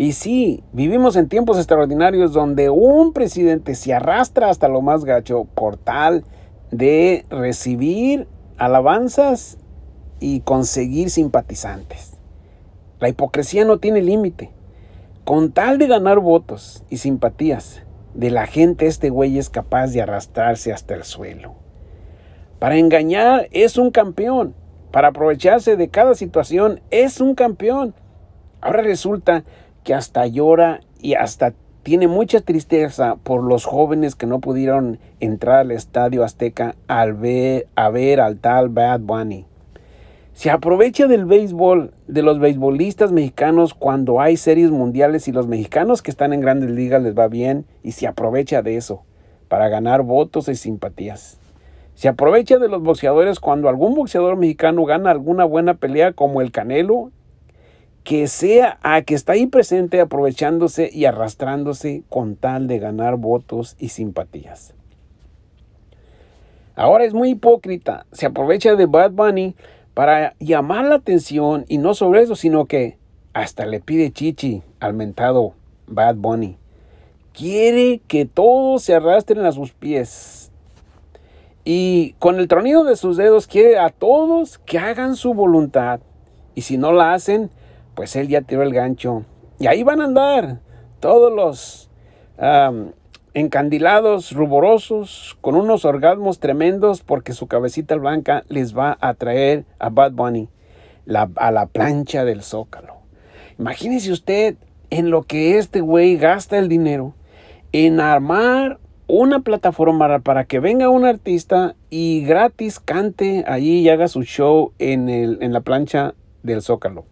Y sí, vivimos en tiempos extraordinarios donde un presidente se arrastra hasta lo más gacho por tal de recibir alabanzas y conseguir simpatizantes. La hipocresía no tiene límite. Con tal de ganar votos y simpatías de la gente, este güey es capaz de arrastrarse hasta el suelo. Para engañar es un campeón. Para aprovecharse de cada situación es un campeón. Ahora resulta que hasta llora y hasta tiene mucha tristeza por los jóvenes que no pudieron entrar al estadio azteca al ver, a ver al tal Bad Bunny. Se aprovecha del béisbol, de los beisbolistas mexicanos cuando hay series mundiales y los mexicanos que están en grandes ligas les va bien y se aprovecha de eso para ganar votos y simpatías. Se aprovecha de los boxeadores cuando algún boxeador mexicano gana alguna buena pelea como el Canelo que sea a que está ahí presente aprovechándose y arrastrándose con tal de ganar votos y simpatías. Ahora es muy hipócrita, se aprovecha de Bad Bunny para llamar la atención y no sobre eso, sino que hasta le pide chichi al mentado Bad Bunny. Quiere que todos se arrastren a sus pies. Y con el tronido de sus dedos quiere a todos que hagan su voluntad. Y si no la hacen, pues él ya tiró el gancho. Y ahí van a andar todos los encandilados, ruborosos, con unos orgasmos tremendos porque su cabecita blanca les va a traer a Bad Bunny a la plancha del zócalo. Imagínese usted en lo que este güey gasta el dinero en armar una plataforma para que venga un artista y gratis cante allí y haga su show en, el, en la plancha del zócalo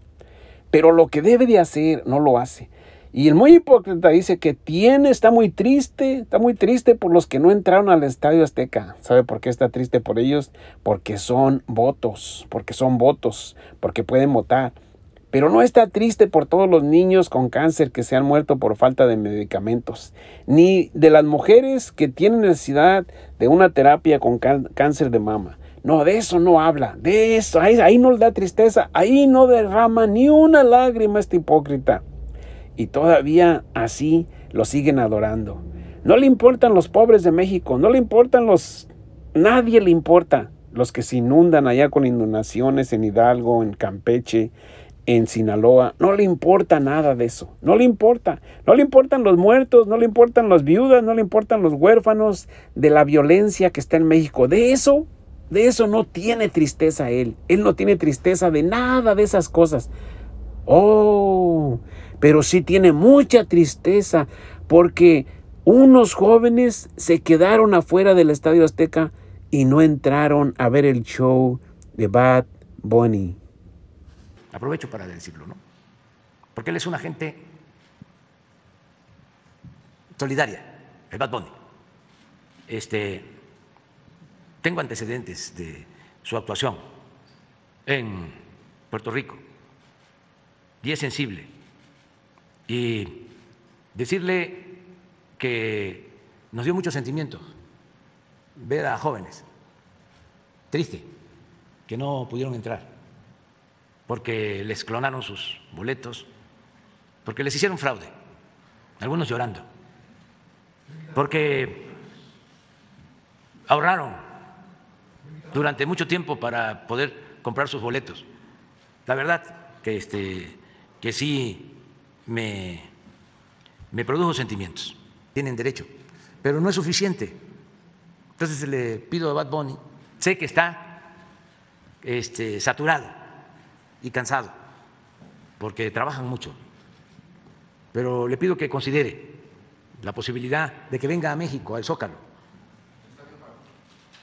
pero lo que debe de hacer no lo hace. Y el muy hipócrita dice que tiene, está muy triste, está muy triste por los que no entraron al Estadio Azteca. ¿Sabe por qué está triste por ellos? Porque son votos, porque son votos, porque pueden votar. Pero no está triste por todos los niños con cáncer que se han muerto por falta de medicamentos, ni de las mujeres que tienen necesidad de una terapia con cáncer de mama no, de eso no habla, de eso, ahí, no le da tristeza, ahí no derrama ni una lágrima este hipócrita. Y todavía así lo siguen adorando. No le importan los pobres de México, no le importan los... Nadie le importa los que se inundan allá con inundaciones en Hidalgo, en Campeche, en Sinaloa. No le importa nada de eso. No le importa. No le importan los muertos, no le importan las viudas, no le importan los huérfanos de la violencia que está en México. De eso de eso no tiene tristeza Él. Él no tiene tristeza de nada de esas cosas. Oh, pero sí tiene mucha tristeza porque unos jóvenes se quedaron afuera del Estadio Azteca y no entraron a ver el show de Bad Bunny. Aprovecho para decirlo, ¿no? Porque él es una gente solidaria, el Bad Bunny. Este, tengo antecedentes de su actuación en Puerto Rico y es sensible. Y decirle que nos dio mucho sentimiento ver a jóvenes, triste, que no pudieron entrar porque les clonaron sus boletos, porque les hicieron fraude, algunos llorando, porque ahorraron durante mucho tiempo para poder comprar sus boletos. La verdad que, este, que sí me, me produjo sentimientos, tienen derecho, pero no es suficiente. Entonces le pido a Bad Bunny, sé que está este, saturado y cansado, porque trabajan mucho, pero le pido que considere la posibilidad de que venga a México, al Zócalo.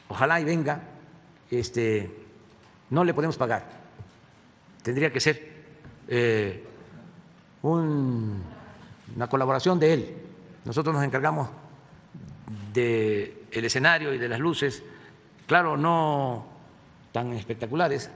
Ojalá y venga este, no le podemos pagar. Tendría que ser eh, una colaboración de él. Nosotros nos encargamos del escenario y de las luces, claro, no tan espectaculares.